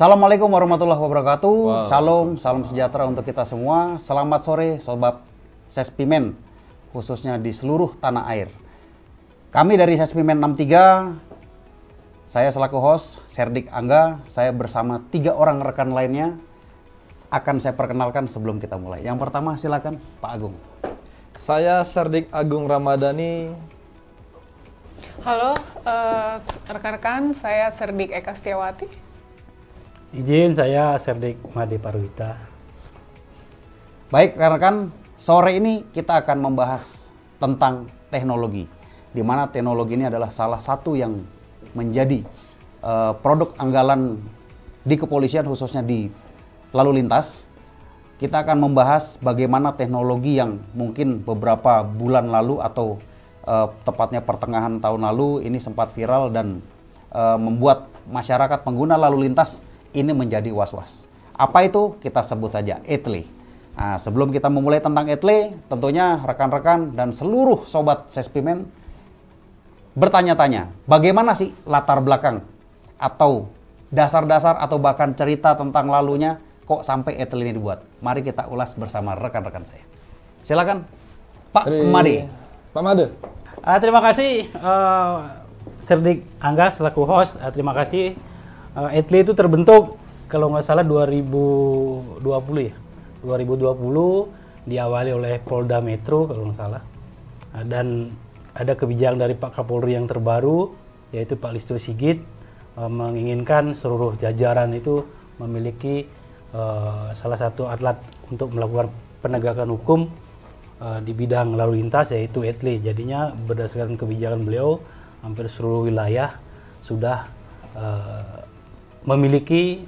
Assalamualaikum warahmatullahi wabarakatuh. Wow. Salam, salam sejahtera untuk kita semua. Selamat sore sobat Sespimen khususnya di seluruh tanah air. Kami dari Sespimen 63 saya selaku host Serdik Angga, saya bersama tiga orang rekan lainnya akan saya perkenalkan sebelum kita mulai. Yang pertama silakan Pak Agung. Saya Serdik Agung Ramadhani. Halo eh, rekan-rekan, uh, saya Serdik Eka Setiawati. Izin saya Serdik Made Parwita. Baik rekan-rekan, sore ini kita akan membahas tentang teknologi. Di mana teknologi ini adalah salah satu yang menjadi uh, produk anggalan di kepolisian khususnya di lalu lintas. Kita akan membahas bagaimana teknologi yang mungkin beberapa bulan lalu atau uh, tepatnya pertengahan tahun lalu ini sempat viral dan uh, membuat masyarakat pengguna lalu lintas ini menjadi was-was. Apa itu? Kita sebut saja etle. Nah, sebelum kita memulai tentang etle, tentunya rekan-rekan dan seluruh sobat sespimen bertanya-tanya, bagaimana sih latar belakang atau dasar-dasar atau bahkan cerita tentang lalunya kok sampai etle ini dibuat? Mari kita ulas bersama rekan-rekan saya. Silakan Pak Tri... Made. Pak Made. Uh, terima kasih uh, Serdik Angga selaku host. Uh, terima kasih uh, eh, Atli itu terbentuk kalau nggak salah 2020 ya 2020 diawali oleh Polda Metro kalau nggak salah uh, dan ada kebijakan dari Pak Kapolri yang terbaru yaitu Pak Listio Sigit uh, menginginkan seluruh jajaran itu memiliki uh, salah satu atlet untuk melakukan penegakan hukum uh, di bidang lalu lintas yaitu Atlet Jadinya berdasarkan kebijakan beliau hampir seluruh wilayah sudah memiliki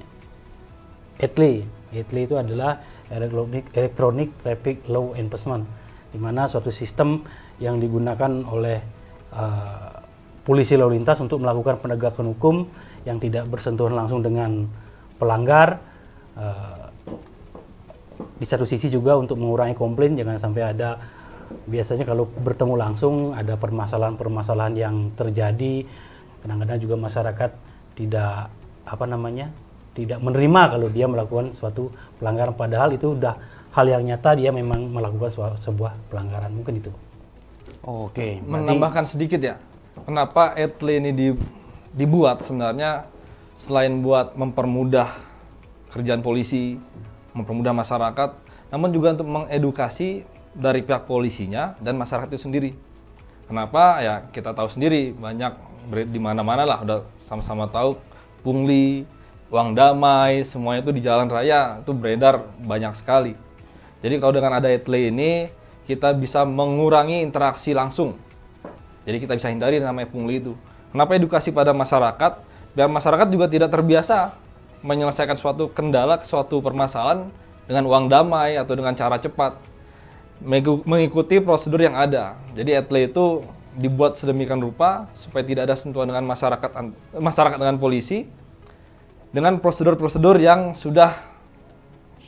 ETLI. ETLI itu adalah Electronic, Electronic Traffic Law Enforcement, di mana suatu sistem yang digunakan oleh uh, polisi lalu lintas untuk melakukan penegakan hukum yang tidak bersentuhan langsung dengan pelanggar. Uh, di satu sisi juga untuk mengurangi komplain, jangan sampai ada biasanya kalau bertemu langsung ada permasalahan-permasalahan yang terjadi. Kadang-kadang juga masyarakat tidak apa namanya tidak menerima kalau dia melakukan suatu pelanggaran padahal itu udah hal yang nyata dia memang melakukan sebuah pelanggaran mungkin itu. Oke, berarti... menambahkan sedikit ya. Kenapa etle ini dibuat sebenarnya selain buat mempermudah kerjaan polisi, mempermudah masyarakat, namun juga untuk mengedukasi dari pihak polisinya dan masyarakat itu sendiri. Kenapa? Ya kita tahu sendiri banyak di mana-mana lah udah sama-sama tahu pungli, uang damai, semuanya itu di jalan raya itu beredar banyak sekali. Jadi kalau dengan ada etle ini kita bisa mengurangi interaksi langsung. Jadi kita bisa hindari namanya pungli itu. Kenapa edukasi pada masyarakat? Biar masyarakat juga tidak terbiasa menyelesaikan suatu kendala, suatu permasalahan dengan uang damai atau dengan cara cepat mengikuti prosedur yang ada. Jadi etle itu dibuat sedemikian rupa supaya tidak ada sentuhan dengan masyarakat masyarakat dengan polisi dengan prosedur-prosedur yang sudah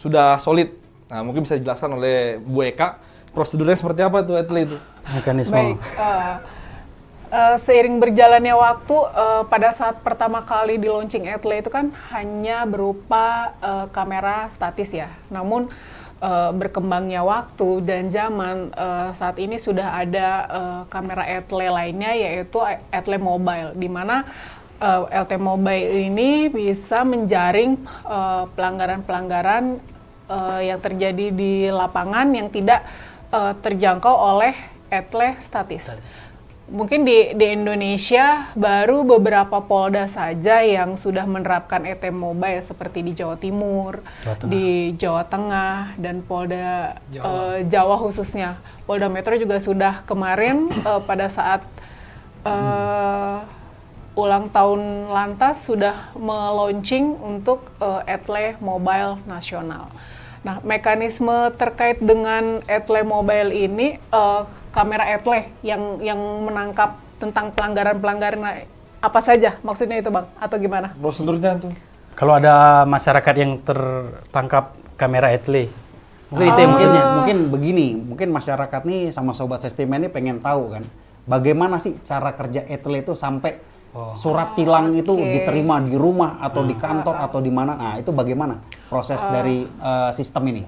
sudah solid. Nah, mungkin bisa dijelaskan oleh Bu Eka prosedurnya seperti apa tuh atlet itu? Mekanisme. uh, uh, seiring berjalannya waktu uh, pada saat pertama kali di launching atlet itu kan hanya berupa uh, kamera statis ya. Namun uh, berkembangnya waktu dan zaman uh, saat ini sudah ada uh, kamera etle lainnya yaitu etle mobile di mana uh, LT mobile ini bisa menjaring pelanggaran-pelanggaran uh, uh, yang terjadi di lapangan yang tidak uh, terjangkau oleh etle statis. statis mungkin di, di Indonesia baru beberapa polda saja yang sudah menerapkan ET mobile ya, seperti di Jawa Timur, Jawa di Jawa Tengah dan polda Jawa, uh, Jawa khususnya. Polda Metro juga sudah kemarin uh, pada saat uh, ulang tahun lantas sudah meluncing untuk uh, Etle Mobile Nasional. Nah, mekanisme terkait dengan etle mobile ini uh, kamera etle yang yang menangkap tentang pelanggaran-pelanggaran nah, apa saja maksudnya itu bang atau gimana? Prosedurnya itu. Kalau ada masyarakat yang tertangkap kamera etle, mungkin itu yang ah. Mungkin begini, mungkin masyarakat nih sama sobat sespimen ini pengen tahu kan, bagaimana sih cara kerja etle itu sampai Oh. Surat tilang okay. itu diterima di rumah atau hmm. di kantor atau di mana? Nah, itu bagaimana proses uh, dari uh, sistem ini?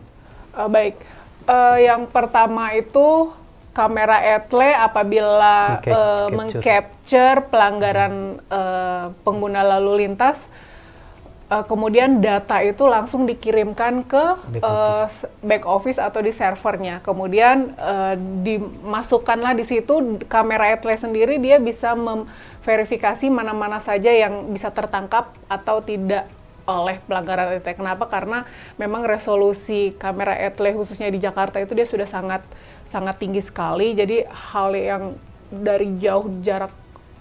Uh, baik. Uh, yang pertama itu kamera etle apabila okay, uh, mengcapture pelanggaran uh, pengguna lalu lintas uh, kemudian data itu langsung dikirimkan ke back office, uh, back office atau di servernya. Kemudian uh, dimasukkanlah di situ kamera Atlas sendiri dia bisa memverifikasi mana-mana saja yang bisa tertangkap atau tidak oleh pelanggaran etle. Kenapa? Karena memang resolusi kamera etle khususnya di Jakarta itu dia sudah sangat sangat tinggi sekali. Jadi hal yang dari jauh jarak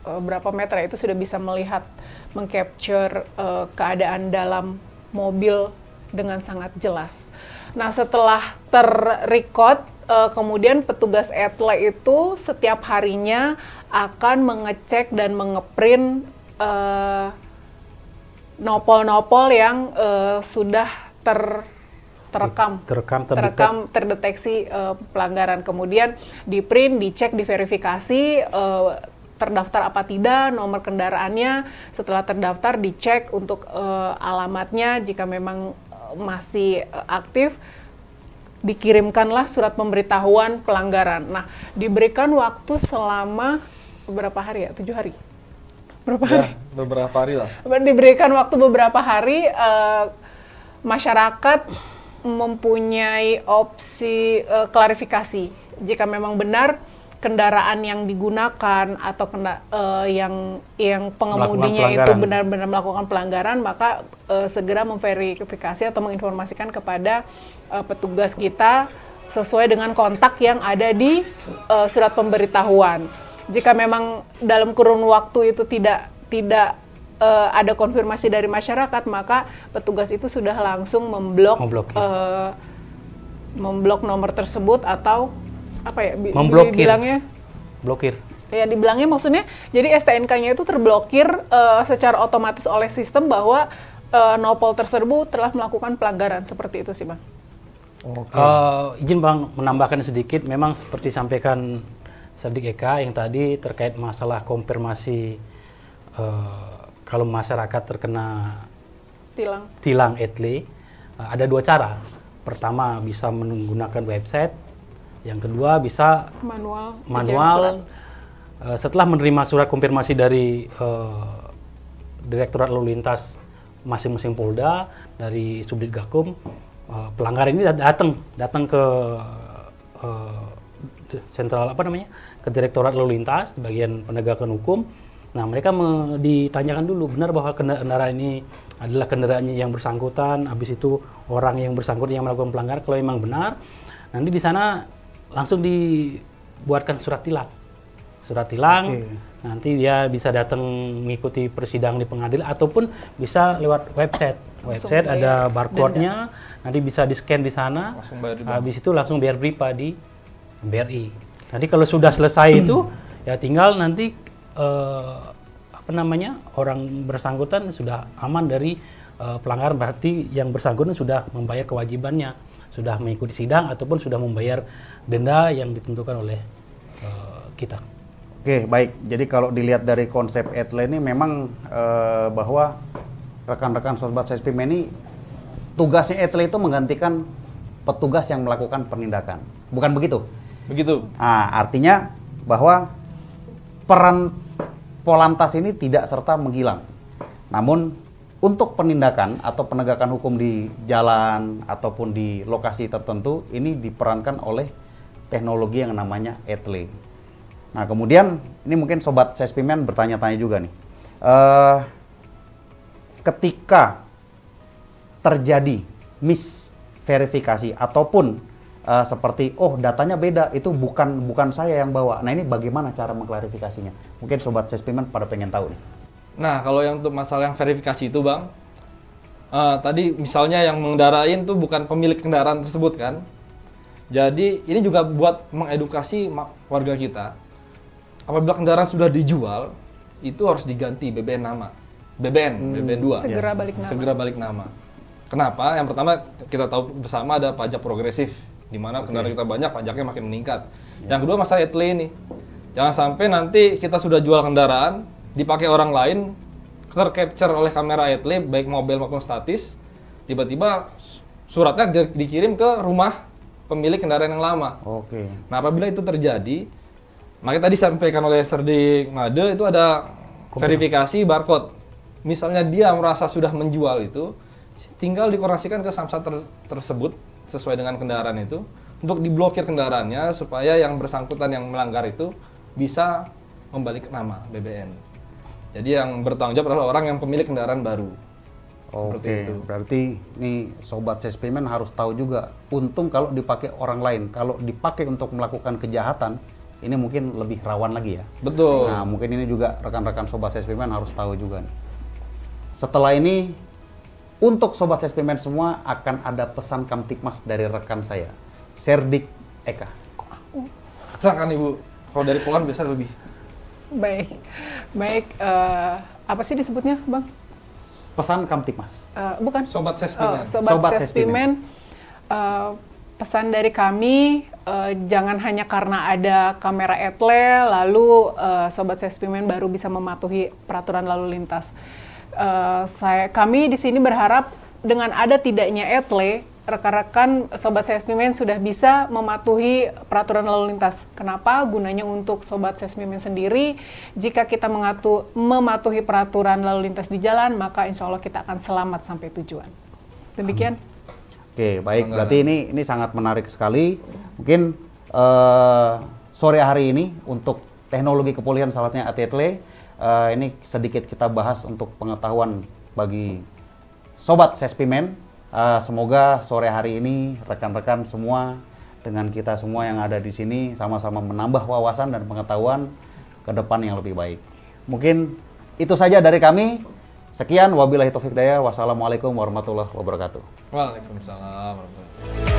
Eh, berapa meter ya, itu sudah bisa melihat mengcapture uh, keadaan dalam mobil dengan sangat jelas. Nah setelah terrecord uh, kemudian petugas etle itu setiap harinya akan mengecek dan mengeprint uh, nopol-nopol yang uh, sudah ter terekam, terekam, terekam, terdeteksi uh, pelanggaran. Kemudian di print, dicek, diverifikasi, uh, terdaftar apa tidak, nomor kendaraannya, setelah terdaftar dicek untuk uh, alamatnya jika memang eh, masih eh, aktif dikirimkanlah surat pemberitahuan pelanggaran. Nah, diberikan waktu selama beberapa hari ya? Tujuh hari. Berapa ya, hari? Beberapa hari lah. Diberikan waktu beberapa hari uh, masyarakat mempunyai opsi uh, klarifikasi jika memang benar kendaraan yang digunakan atau kena, uh, yang yang pengemudinya itu benar-benar melakukan pelanggaran maka uh, segera memverifikasi atau menginformasikan kepada uh, petugas kita sesuai dengan kontak yang ada di uh, surat pemberitahuan. Jika memang dalam kurun waktu itu tidak tidak uh, ada konfirmasi dari masyarakat, maka petugas itu sudah langsung memblok memblok, memblok nomor tersebut atau apa ya bi memblokir dibilangnya blokir ya dibilangnya maksudnya jadi STNK-nya itu terblokir uh, secara otomatis oleh sistem bahwa uh, nopol tersebut telah melakukan pelanggaran seperti itu sih bang. Okay. Uh, eh, izin bang menambahkan sedikit, memang seperti sampaikan Sadik Eka yang tadi terkait masalah konfirmasi uh, kalau masyarakat terkena tilang, tilang etle, uh, ada dua cara. Pertama bisa menggunakan website yang kedua bisa manual. Manual. Uh, setelah menerima surat konfirmasi dari uh, Direktorat Lalu Lintas masing-masing Polda dari Subdit Gakum, uh, eh, pelanggar ini datang datang ke uh, sentral apa namanya ke Direktorat Lalu Lintas di bagian penegakan hukum. Nah mereka ditanyakan dulu benar bahwa kendaraan ini adalah kendaraannya yang bersangkutan, habis itu orang yang bersangkutan yang melakukan pelanggaran kalau memang benar nanti di sana langsung dibuatkan surat tilang. Surat tilang, okay. nanti dia bisa datang mengikuti persidangan di pengadilan ataupun bisa lewat website. website ada barcode-nya, nanti bisa di-scan di sana. Habis itu langsung biar BRIPA di BRI. Nanti kalau sudah selesai itu ya tinggal nanti uh, apa namanya? orang bersangkutan sudah aman dari uh, pelanggaran berarti yang bersangkutan sudah membayar kewajibannya sudah mengikuti sidang ataupun sudah membayar denda yang ditentukan oleh uh, kita. Oke, baik. Jadi kalau dilihat dari konsep etle ini memang uh, bahwa rekan-rekan sobat SPM ini tugasnya etle itu menggantikan petugas yang melakukan penindakan. Bukan begitu? Begitu. Nah, artinya bahwa peran Polantas ini tidak serta menghilang. Namun untuk penindakan atau penegakan hukum di jalan ataupun di lokasi tertentu ini diperankan oleh teknologi yang namanya etle. Nah kemudian ini mungkin sobat sespimen bertanya-tanya juga nih, uh, ketika terjadi verifikasi ataupun uh, seperti oh datanya beda itu bukan bukan saya yang bawa. Nah ini bagaimana cara mengklarifikasinya? Mungkin sobat sespimen pada pengen tahu nih. Nah, kalau yang untuk masalah yang verifikasi itu, Bang, uh, tadi misalnya yang mengendarain tuh bukan pemilik kendaraan tersebut kan. Jadi ini juga buat mengedukasi warga kita. Apabila kendaraan sudah dijual, itu harus diganti BBN nama. BBN, hmm. BBN 2. Segera balik nama. Segera balik nama. Kenapa? Yang pertama kita tahu bersama ada pajak progresif di mana okay. kendaraan kita banyak pajaknya makin meningkat. Yeah. Yang kedua masalah etle ini. Jangan sampai nanti kita sudah jual kendaraan, dipakai orang lain tercapture oleh kamera Adlib baik mobil maupun statis tiba-tiba suratnya di dikirim ke rumah pemilik kendaraan yang lama. Oke. Okay. Nah apabila itu terjadi, makanya tadi sampaikan oleh Serdik Made itu ada verifikasi barcode. Misalnya dia merasa sudah menjual itu, tinggal dikorasikan ke samsat ter tersebut sesuai dengan kendaraan itu untuk diblokir kendaraannya supaya yang bersangkutan yang melanggar itu bisa membalik nama BBN. Jadi yang bertanggung jawab adalah orang yang pemilik kendaraan baru. Oke, berarti ini sobat sespemen harus tahu juga. Untung kalau dipakai orang lain, kalau dipakai untuk melakukan kejahatan, ini mungkin lebih rawan lagi ya. Betul. Nah, mungkin ini juga rekan-rekan sobat sespemen harus tahu juga. Setelah ini, untuk sobat sespemen semua akan ada pesan kamtikmas dari rekan saya, Serdik Eka. Silakan ibu, kalau dari Polan biasa lebih Baik, baik. Uh, apa sih disebutnya, Bang? Pesan Kamtikmas. Uh, eh, bukan. Sobat Sespimen. Oh, Sobat, Sobat Sespimen. Uh, eh, pesan dari kami uh, jangan hanya karena ada kamera etle lalu uh, sobat sespimen baru bisa mematuhi peraturan lalu lintas. Uh, saya kami di sini berharap dengan ada tidaknya etle rekan-rekan sobat sesmimen sudah bisa mematuhi peraturan lalu lintas. Kenapa? Gunanya untuk sobat sesmimen sendiri, jika kita mengatu, mematuhi peraturan lalu lintas di jalan, maka insya Allah kita akan selamat sampai tujuan. Demikian. Oke, baik. Berarti ini ini sangat menarik sekali. Mungkin uh, sore hari ini untuk teknologi kepolisian salatnya atletle uh, eh, ini sedikit kita bahas untuk pengetahuan bagi sobat sespimen Uh, semoga sore hari ini rekan-rekan semua dengan kita semua yang ada di sini sama-sama menambah wawasan dan pengetahuan ke depan yang lebih baik. Mungkin itu saja dari kami. Sekian wabillahi taufik daya. Wassalamualaikum warahmatullahi wabarakatuh. Waalaikumsalam warahmatullahi wabarakatuh.